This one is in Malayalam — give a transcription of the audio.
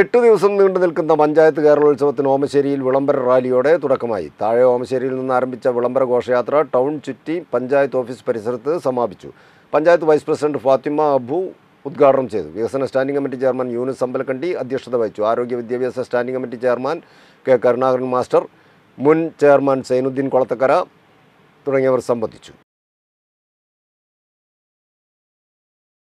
എട്ട് ദിവസം നീണ്ടു നിൽക്കുന്ന പഞ്ചായത്ത് കേരളോത്സവത്തിന് ഓമശ്ശേരിയിൽ വിളംബര റാലിയോടെ തുടക്കമായി താഴെ ഓമശ്ശേരിയിൽ നിന്ന് ആരംഭിച്ച വിളംബര ഘോഷയാത്ര ടൗൺ ചുറ്റി പഞ്ചായത്ത് ഓഫീസ് പരിസരത്ത് സമാപിച്ചു പഞ്ചായത്ത് വൈസ് പ്രസിഡന്റ് ഫാത്തിമ അബു ഉദ്ഘാടനം ചെയ്തു വികസന standing committee chairman Yunis Ambalakkandi അധ്യക്ഷത വഹിച്ചു ആരോഗ്യ വിദ്യാഭ്യാസ standing committee chairman K Karunakaran master മുൻ ചെയർമാൻ സൈനുദ്ദീൻ കൊളത്തക്കര തുടങ്ങിയവർ സംബന്ധിച്ചു